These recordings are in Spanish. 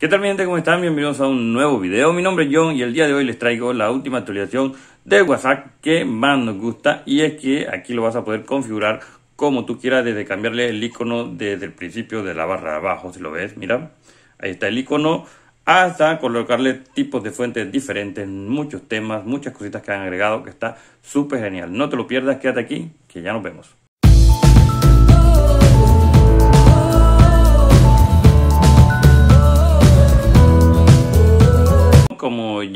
¿Qué tal mi gente? ¿Cómo están? Bienvenidos a un nuevo video. Mi nombre es John y el día de hoy les traigo la última actualización de WhatsApp que más nos gusta y es que aquí lo vas a poder configurar como tú quieras desde cambiarle el icono desde el principio de la barra de abajo, si lo ves, mira, ahí está el icono hasta colocarle tipos de fuentes diferentes, muchos temas, muchas cositas que han agregado que está súper genial. No te lo pierdas, quédate aquí que ya nos vemos.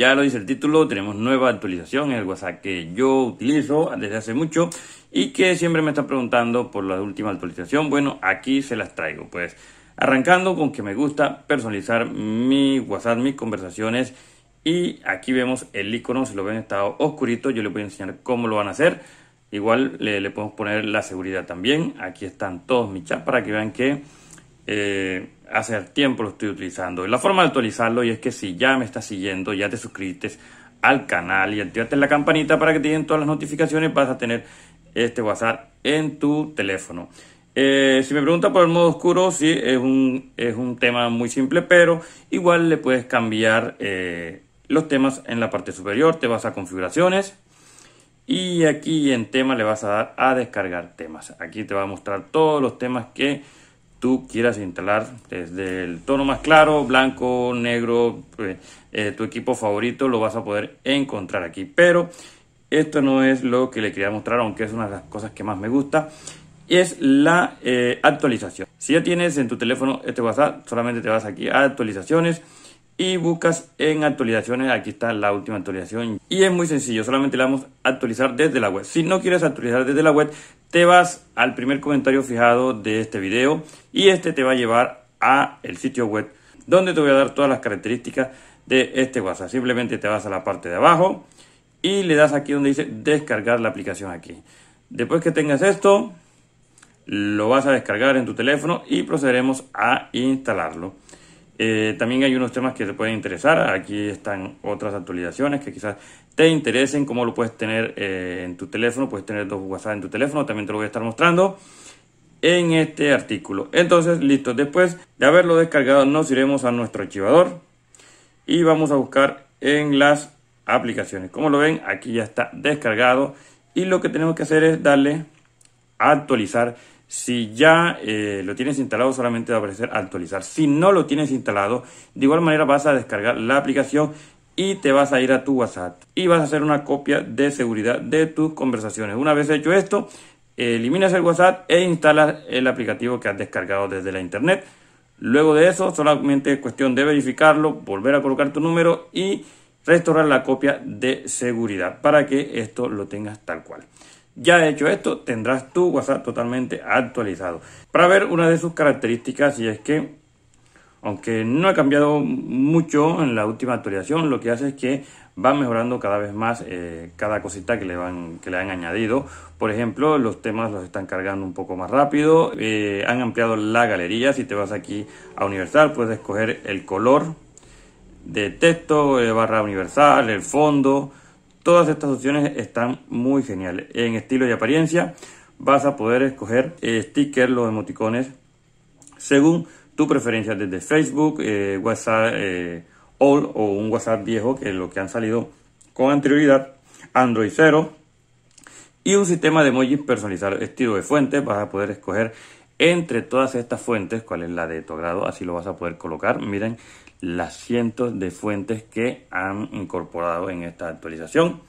ya lo dice el título, tenemos nueva actualización, en el WhatsApp que yo utilizo desde hace mucho y que siempre me están preguntando por la última actualización. Bueno, aquí se las traigo. Pues arrancando con que me gusta personalizar mi WhatsApp, mis conversaciones y aquí vemos el icono, se lo ven está oscurito, yo les voy a enseñar cómo lo van a hacer. Igual le, le podemos poner la seguridad también. Aquí están todos mis chats para que vean que eh, hace tiempo lo estoy utilizando. la forma de actualizarlo y es que si ya me estás siguiendo, ya te suscribiste al canal y activaste la campanita para que te den todas las notificaciones, vas a tener este WhatsApp en tu teléfono. Eh, si me pregunta por el modo oscuro, Si es un, tema muy simple, pero igual le puedes cambiar eh, los temas en la parte superior, te vas a configuraciones y aquí en tema le vas a dar a descargar temas. Aquí te va a mostrar todos los temas que tú quieras instalar, desde el tono más claro, blanco, negro, eh, eh, tu equipo favorito, lo vas a poder encontrar aquí. Pero esto no es lo que le quería mostrar, aunque es una de las cosas que más me gusta. Es la eh, actualización. Si ya tienes en tu teléfono este WhatsApp, solamente te vas aquí a actualizaciones y buscas en actualizaciones, aquí está la última actualización y es muy sencillo, solamente vamos damos actualizar desde la web. Si no quieres actualizar desde la web, te vas al primer comentario fijado de este video y este te va a llevar a el sitio web donde te voy a dar todas las características de este WhatsApp. Simplemente te vas a la parte de abajo y le das aquí donde dice descargar la aplicación aquí. Después que tengas esto, lo vas a descargar en tu teléfono y procederemos a instalarlo. Eh, también hay unos temas que te pueden interesar. Aquí están otras actualizaciones que quizás te interesen. Cómo lo puedes tener eh, en tu teléfono. Puedes tener dos WhatsApp en tu teléfono. También te lo voy a estar mostrando en este artículo. Entonces, listo. Después de haberlo descargado, nos iremos a nuestro archivador y vamos a buscar en las aplicaciones. Como lo ven, aquí ya está descargado y lo que tenemos que hacer es darle a actualizar si ya eh, lo tienes instalado, solamente va a aparecer actualizar. Si no lo tienes instalado, de igual manera vas a descargar la aplicación y te vas a ir a tu WhatsApp y vas a hacer una copia de seguridad de tus conversaciones. Una vez hecho esto, eliminas el WhatsApp e instalas el aplicativo que has descargado desde la internet. Luego de eso, solamente es cuestión de verificarlo, volver a colocar tu número y restaurar la copia de seguridad para que esto lo tengas tal cual. Ya hecho esto, tendrás tu WhatsApp totalmente actualizado. Para ver una de sus características, y es que, aunque no ha cambiado mucho en la última actualización, lo que hace es que va mejorando cada vez más eh, cada cosita que le, van, que le han añadido. Por ejemplo, los temas los están cargando un poco más rápido. Eh, han ampliado la galería. Si te vas aquí a Universal, puedes escoger el color de texto, eh, barra Universal, el fondo Todas estas opciones están muy geniales. En estilo y apariencia vas a poder escoger eh, stickers, los emoticones, según tu preferencia desde Facebook, eh, WhatsApp eh, All o un WhatsApp viejo, que es lo que han salido con anterioridad, Android 0 y un sistema de emojis personalizado, estilo de fuente, vas a poder escoger entre todas estas fuentes cuál es la de tu agrado, así lo vas a poder colocar. Miren, las cientos de fuentes que han incorporado en esta actualización.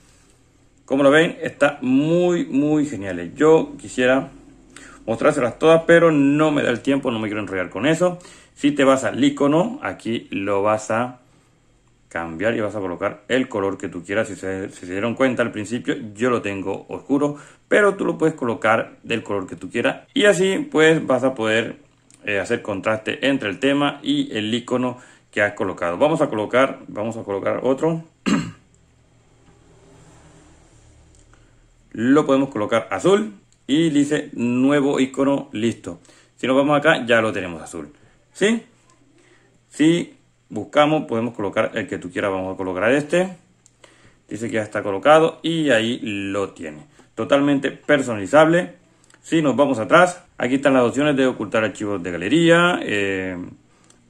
Como lo ven, está muy, muy genial. Yo quisiera mostrárselas todas, pero no me da el tiempo, no me quiero enrollar con eso. Si te vas al icono, aquí lo vas a cambiar y vas a colocar el color que tú quieras. Si se, dieron cuenta al principio, yo lo tengo oscuro, pero tú lo puedes colocar del color que tú quieras. Y así pues vas a poder eh, hacer contraste entre el tema y el icono que has colocado. Vamos a colocar, vamos a colocar otro. Lo podemos colocar azul y dice nuevo icono listo. Si nos vamos acá, ya lo tenemos azul. ¿Sí? Si buscamos, podemos colocar el que tú quieras. Vamos a colocar este. Dice que ya está colocado y ahí lo tiene. Totalmente personalizable. Si nos vamos atrás, aquí están las opciones de ocultar archivos de galería. Eh,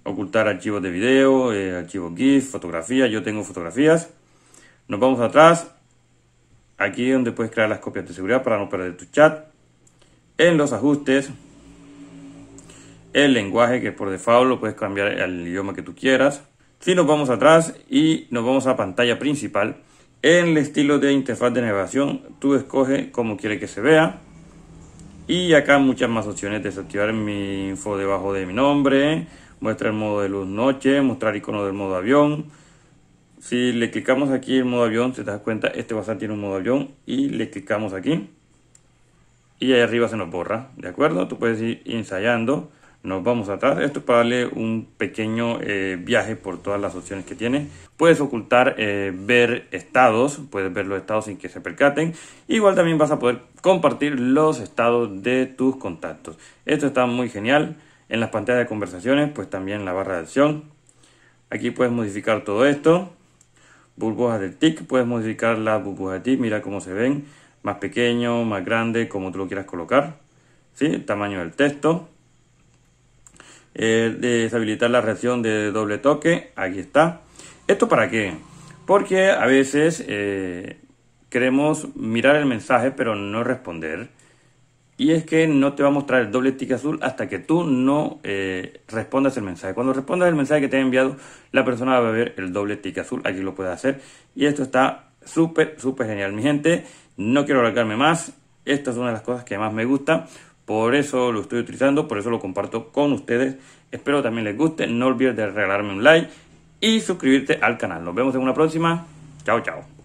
ocultar archivos de video, eh, archivos GIF, fotografías, yo tengo fotografías. Nos vamos atrás, aquí es donde puedes crear las copias de seguridad para no perder tu chat. En los ajustes, el lenguaje que por default lo puedes cambiar al idioma que tú quieras. Si nos vamos atrás y nos vamos a pantalla principal, en el estilo de interfaz de navegación, tú escoges cómo quiere que se vea. Y acá muchas más opciones, desactivar mi info debajo de mi nombre, muestra el modo de luz noche, mostrar icono del modo avión. Si le clicamos aquí el modo avión, se te das cuenta, este WhatsApp tiene un modo avión y le clicamos aquí. Y ahí arriba se nos borra, ¿de acuerdo? Tú puedes ir ensayando. Nos vamos atrás. Esto es para darle un pequeño eh, viaje por todas las opciones que tiene. Puedes ocultar eh, ver estados. Puedes ver los estados sin que se percaten. Igual también vas a poder compartir los estados de tus contactos. Esto está muy genial. En las pantallas de conversaciones, pues también la barra de acción. Aquí puedes modificar todo esto. Burbujas del TIC, puedes modificar las burbujas de TIC, mira cómo se ven, más pequeño, más grande, como tú lo quieras colocar. ¿sí? tamaño del texto. Eh, deshabilitar la reacción de doble toque, aquí está. ¿Esto para qué? Porque a veces eh, queremos mirar el mensaje pero no responder. Y es que no te va a mostrar el doble tick azul hasta que tú no eh, respondas el mensaje. Cuando respondas el mensaje que te ha enviado, la persona va a ver el doble tick azul. Aquí lo puedes hacer. Y esto está súper, súper genial. Mi gente, no quiero alargarme más. Esta es una de las cosas que más me gusta. Por eso lo estoy utilizando, por eso lo comparto con ustedes. Espero también les guste. No olvides regalarme un like y suscribirte al canal. Nos vemos en una próxima. Chao, chao.